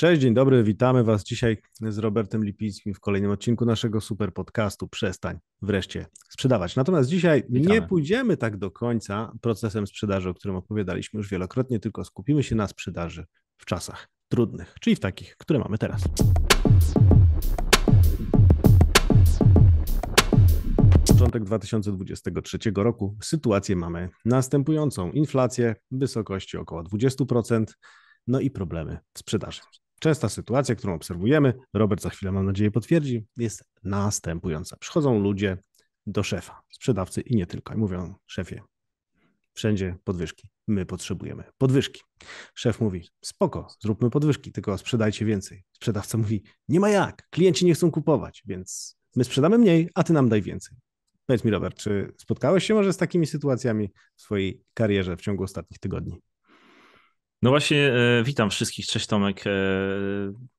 Cześć, dzień dobry, witamy Was dzisiaj z Robertem Lipińskim w kolejnym odcinku naszego super podcastu Przestań wreszcie sprzedawać. Natomiast dzisiaj witamy. nie pójdziemy tak do końca procesem sprzedaży, o którym opowiadaliśmy już wielokrotnie, tylko skupimy się na sprzedaży w czasach trudnych, czyli w takich, które mamy teraz. początek 2023 roku sytuację mamy następującą: inflację w wysokości około 20%, no i problemy w sprzedaży. Częsta sytuacja, którą obserwujemy, Robert za chwilę mam nadzieję potwierdzi, jest następująca. Przychodzą ludzie do szefa, sprzedawcy i nie tylko, i mówią: Szefie, wszędzie podwyżki. My potrzebujemy podwyżki. Szef mówi: Spoko, zróbmy podwyżki, tylko sprzedajcie więcej. Sprzedawca mówi: Nie ma jak, klienci nie chcą kupować, więc my sprzedamy mniej, a ty nam daj więcej. Powiedz mi, Robert, czy spotkałeś się może z takimi sytuacjami w swojej karierze w ciągu ostatnich tygodni? No właśnie, e, witam wszystkich. Cześć Tomek. E,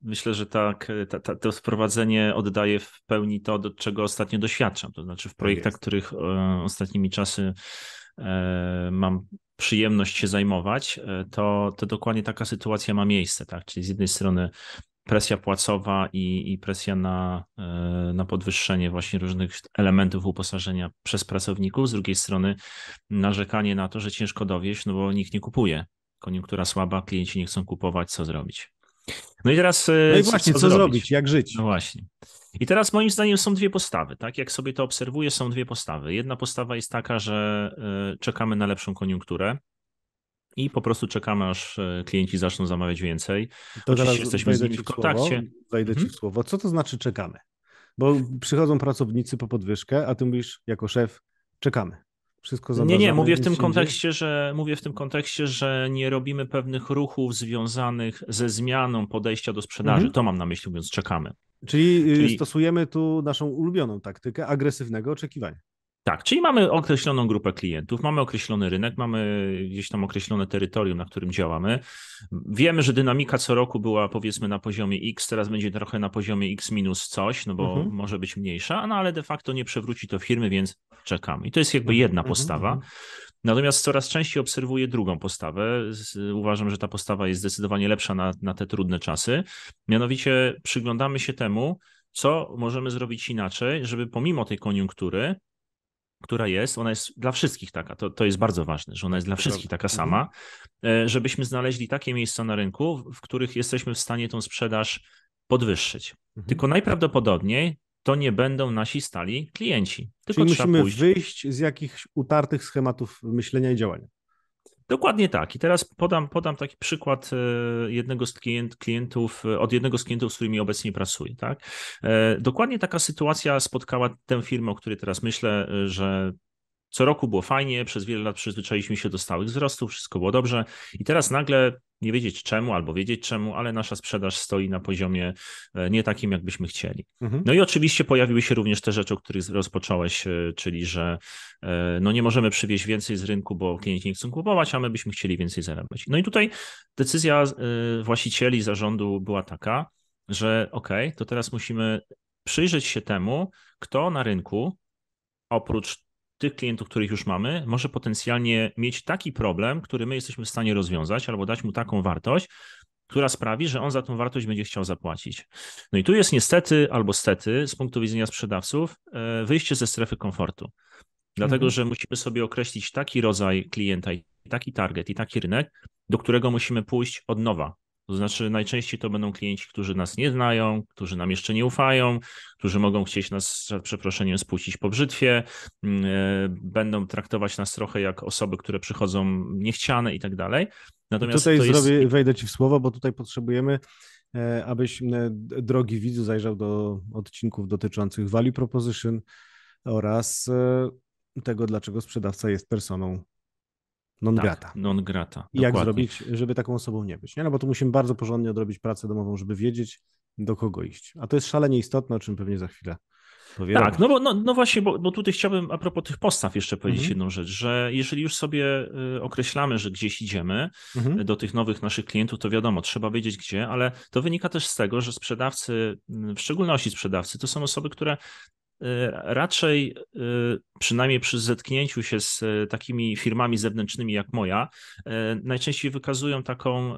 myślę, że tak, e, ta, ta, to wprowadzenie oddaje w pełni to, do czego ostatnio doświadczam. To znaczy w tak projektach, tak których ostatnimi czasy mam przyjemność się zajmować, to, to dokładnie taka sytuacja ma miejsce. Tak? Czyli z jednej strony presja płacowa i, i presja na, na podwyższenie właśnie różnych elementów uposażenia przez pracowników, z drugiej strony narzekanie na to, że ciężko dowieść, no bo nikt nie kupuje koniunktura słaba, klienci nie chcą kupować, co zrobić? No i teraz. E, no i właśnie, co, co zrobić? zrobić? Jak żyć? No właśnie. I teraz moim zdaniem są dwie postawy, tak? Jak sobie to obserwuję, są dwie postawy. Jedna postawa jest taka, że e, czekamy na lepszą koniunkturę, i po prostu czekamy, aż e, klienci zaczną zamawiać więcej. To Oczywiście jesteśmy z nimi w kontakcie. Słowo, wejdę ci mhm. w słowo. Co to znaczy czekamy? Bo przychodzą pracownicy po podwyżkę, a ty mówisz jako szef, czekamy wszystko zabażamy. Nie, nie, mówię w tym kontekście, że mówię w tym kontekście, że nie robimy pewnych ruchów związanych ze zmianą podejścia do sprzedaży. Mhm. To mam na myśli, mówiąc czekamy. Czyli, y, Czyli, stosujemy tu naszą ulubioną taktykę agresywnego oczekiwania. Tak, czyli mamy określoną grupę klientów, mamy określony rynek, mamy gdzieś tam określone terytorium, na którym działamy. Wiemy, że dynamika co roku była powiedzmy na poziomie X, teraz będzie trochę na poziomie X minus coś, no bo mhm. może być mniejsza, no ale de facto nie przewróci to firmy, więc czekamy. I to jest jakby mhm. jedna mhm. postawa. Mhm. Natomiast coraz częściej obserwuję drugą postawę. Uważam, że ta postawa jest zdecydowanie lepsza na, na te trudne czasy. Mianowicie przyglądamy się temu, co możemy zrobić inaczej, żeby pomimo tej koniunktury która jest, ona jest dla wszystkich taka, to, to jest bardzo ważne, że ona jest dla wszystkich taka mhm. sama, e, żebyśmy znaleźli takie miejsca na rynku, w których jesteśmy w stanie tą sprzedaż podwyższyć. Mhm. Tylko najprawdopodobniej to nie będą nasi stali klienci. Tylko Czyli musimy pójść. wyjść z jakichś utartych schematów myślenia i działania. Dokładnie tak. I teraz podam, podam taki przykład e, jednego z klient, klientów, e, od jednego z klientów, z którymi obecnie pracuję. Tak? E, dokładnie taka sytuacja spotkała tę firmę, o której teraz myślę, że co roku było fajnie, przez wiele lat przyzwyczailiśmy się do stałych wzrostów, wszystko było dobrze i teraz nagle nie wiedzieć czemu albo wiedzieć czemu, ale nasza sprzedaż stoi na poziomie e, nie takim, jakbyśmy chcieli. Mhm. No i oczywiście pojawiły się również te rzeczy, o których rozpocząłeś, e, czyli że e, no nie możemy przywieźć więcej z rynku, bo klienci nie chcą kupować, a my byśmy chcieli więcej zarabiać. No i tutaj decyzja właścicieli zarządu była taka, że ok, to teraz musimy przyjrzeć się temu, kto na rynku oprócz tych klientów, których już mamy, może potencjalnie mieć taki problem, który my jesteśmy w stanie rozwiązać albo dać mu taką wartość, która sprawi, że on za tą wartość będzie chciał zapłacić. No i tu jest niestety albo stety z punktu widzenia sprzedawców e, wyjście ze strefy komfortu. Dlatego, mhm. że musimy sobie określić taki rodzaj klienta i taki target i taki rynek, do którego musimy pójść od nowa, to znaczy, najczęściej to będą klienci, którzy nas nie znają, którzy nam jeszcze nie ufają, którzy mogą chcieć nas, z przeproszeniem, spuścić po brzytwie, mm, e, będą traktować nas trochę jak osoby, które przychodzą niechciane i tak dalej. Natomiast tutaj zrobię, jest... wejdę ci w słowo, bo tutaj potrzebujemy, e, abyś e, drogi widzu zajrzał do odcinków dotyczących value proposition oraz tego, dlaczego sprzedawca jest personą non tak, grata. Non grata. I jak zrobić, żeby taką osobą nie być? Nie? No bo tu musimy bardzo porządnie odrobić pracę domową, żeby wiedzieć, do kogo iść. A to jest szalenie istotne, o czym pewnie za chwilę powiemy. Tak, no, bo, no, no właśnie, bo, bo tutaj chciałbym a propos tych postaw jeszcze powiedzieć mhm. jedną rzecz, że jeżeli już sobie y, określamy, że gdzieś idziemy mhm. Y, do tych nowych naszych klientów, to wiadomo, trzeba wiedzieć gdzie, ale to wynika też z tego, że sprzedawcy, y, w szczególności sprzedawcy, to są osoby, które E, raczej, e, przynajmniej przy zetknięciu się z e, takimi firmami zewnętrznymi jak moja, najczęściej wykazują taką,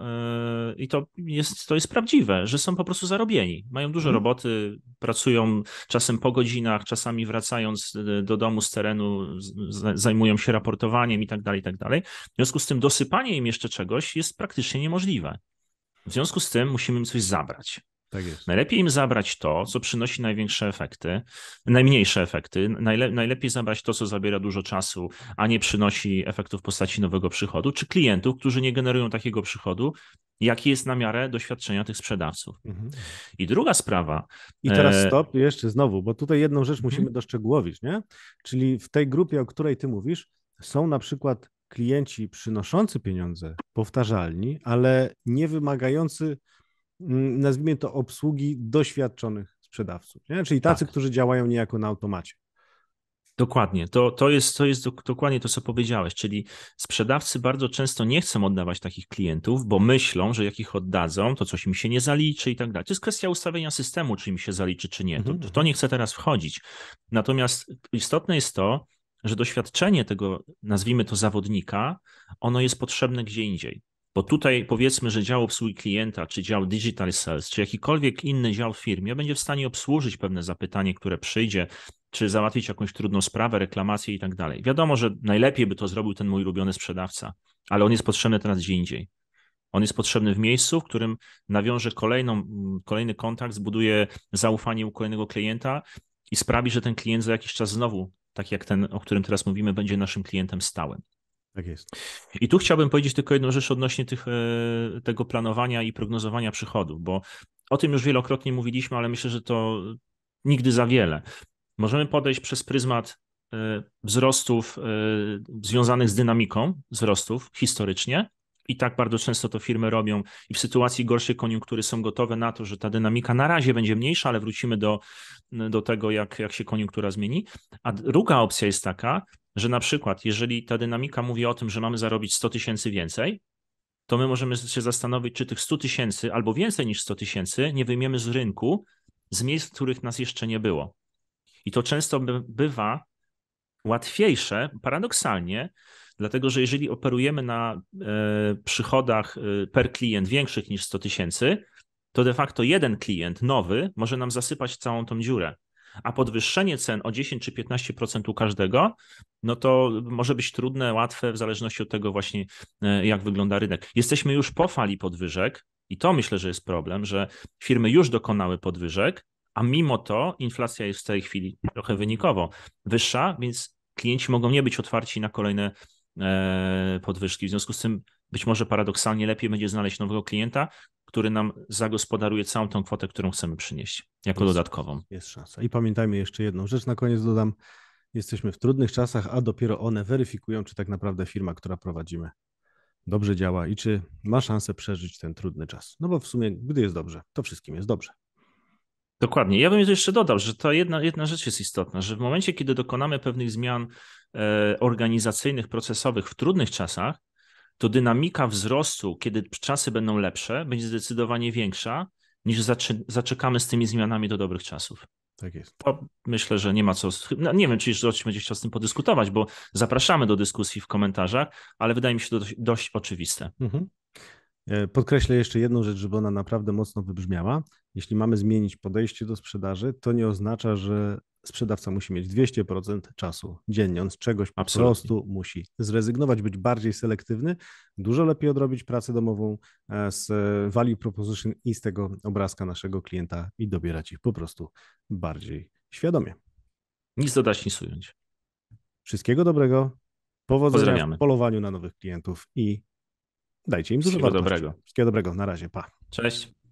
i to jest, to jest prawdziwe, że są po prostu zarobieni. Mają dużo mhm. roboty, pracują czasem po godzinach, czasami wracając do domu z terenu, zajmują się raportowaniem i tak dalej, i tak dalej. W związku z tym dosypanie im jeszcze czegoś jest praktycznie niemożliwe. W związku z tym musimy im coś zabrać. Tak najlepiej im zabrać to, co przynosi największe efekty, najmniejsze efekty. Najle najlepiej zabrać to, co zabiera dużo czasu, a nie przynosi efektów w postaci nowego przychodu, czy klientów, którzy nie generują takiego przychodu, jaki jest na miarę doświadczenia tych sprzedawców. Mhm. I druga sprawa. I teraz e, stop, jeszcze znowu, bo tutaj jedną rzecz mhm. musimy doszczegółowić, nie? Czyli w tej grupie, o której ty mówisz, są na przykład klienci przynoszący pieniądze, powtarzalni, ale nie wymagający Mm, nazwijmy to, obsługi doświadczonych sprzedawców, nie? czyli tacy, tak. którzy działają niejako na automacie. Dokładnie, to, to jest, to jest dokładnie to, co powiedziałeś, czyli sprzedawcy bardzo często nie chcą oddawać takich klientów, bo myślą, że jak ich oddadzą, to coś im się nie zaliczy i tak dalej. To jest kwestia ustawienia systemu, czy im się zaliczy, czy nie. To, mhm. to nie chcę teraz wchodzić. Natomiast istotne jest to, że doświadczenie tego, nazwijmy to zawodnika, ono jest potrzebne gdzie indziej. Bo tutaj powiedzmy, że dział obsługi klienta, czy dział digital sales, czy jakikolwiek inny dział w firmie będzie w stanie obsłużyć pewne zapytanie, które przyjdzie, czy załatwić jakąś trudną sprawę, reklamację i tak dalej. Wiadomo, że najlepiej by to zrobił ten mój ulubiony sprzedawca, ale on jest potrzebny teraz gdzie indziej. On jest potrzebny w miejscu, w którym nawiąże kolejną, kolejny kontakt, zbuduje zaufanie u kolejnego klienta i sprawi, że ten klient za jakiś czas znowu, tak jak ten, o którym teraz mówimy, będzie naszym klientem stałym. Tak jest. I tu chciałbym powiedzieć tylko jedną rzecz odnośnie tych, e, tego planowania i prognozowania przychodów, bo o tym już wielokrotnie mówiliśmy, ale myślę, że to nigdy za wiele. Możemy podejść przez pryzmat e, wzrostów e, związanych z dynamiką wzrostów historycznie. I tak bardzo często to firmy robią, i w sytuacji gorszej koniunktury są gotowe na to, że ta dynamika na razie będzie mniejsza, ale wrócimy do, do tego, jak, jak się koniunktura zmieni. A druga opcja jest taka, że na przykład, jeżeli ta dynamika mówi o tym, że mamy zarobić 100 tysięcy więcej, to my możemy się zastanowić, czy tych 100 tysięcy albo więcej niż 100 tysięcy nie wyjmiemy z rynku, z miejsc, w których nas jeszcze nie było. I to często bywa łatwiejsze, paradoksalnie, dlatego że jeżeli operujemy na e, przychodach e, per klient większych niż 100 tysięcy, to de facto jeden klient nowy może nam zasypać całą tą dziurę a podwyższenie cen o 10 czy 15% u każdego, no to może być trudne, łatwe, w zależności od tego właśnie, e, jak wygląda rynek. Jesteśmy już po fali podwyżek i to myślę, że jest problem, że firmy już dokonały podwyżek, a mimo to inflacja jest w tej chwili trochę wynikowo wyższa, więc klienci mogą nie być otwarci na kolejne e, podwyżki. W związku z tym być może paradoksalnie lepiej będzie znaleźć nowego klienta, który nam zagospodaruje całą tą kwotę, którą chcemy przynieść, jako jest, dodatkową. Jest szansa. I pamiętajmy jeszcze jedną rzecz, na koniec dodam. Jesteśmy w trudnych czasach, a dopiero one weryfikują, czy tak naprawdę firma, która prowadzimy, dobrze działa i czy ma szansę przeżyć ten trudny czas. No bo w sumie, gdy jest dobrze, to wszystkim jest dobrze. Dokładnie. Ja bym jeszcze dodał, że ta jedna, jedna rzecz jest istotna, że w momencie, kiedy dokonamy pewnych zmian e, organizacyjnych, procesowych w trudnych czasach, to dynamika wzrostu, kiedy czasy będą lepsze, będzie zdecydowanie większa niż zaczekamy z tymi zmianami do dobrych czasów. Tak jest. To myślę, że nie ma co. No nie wiem, czy jeszcze będzie chciał z tym podyskutować, bo zapraszamy do dyskusji w komentarzach, ale wydaje mi się to dość, dość oczywiste. Mhm. E, podkreślę jeszcze jedną rzecz, żeby ona naprawdę mocno wybrzmiała. Jeśli mamy zmienić podejście do sprzedaży, to nie oznacza, że sprzedawca musi mieć 200% czasu dziennie. On z czegoś po Absolutnie. prostu musi zrezygnować, być bardziej selektywny, dużo lepiej odrobić pracę domową e, z value proposition i z tego obrazka naszego klienta i dobierać ich po prostu bardziej świadomie. Nic dodać, nic ująć. Wszystkiego dobrego. Powodzenia w polowaniu na nowych klientów i Dajcie im dużo wartości. dobrego. Wszystkiego dobrego. Na razie. Pa. Cześć.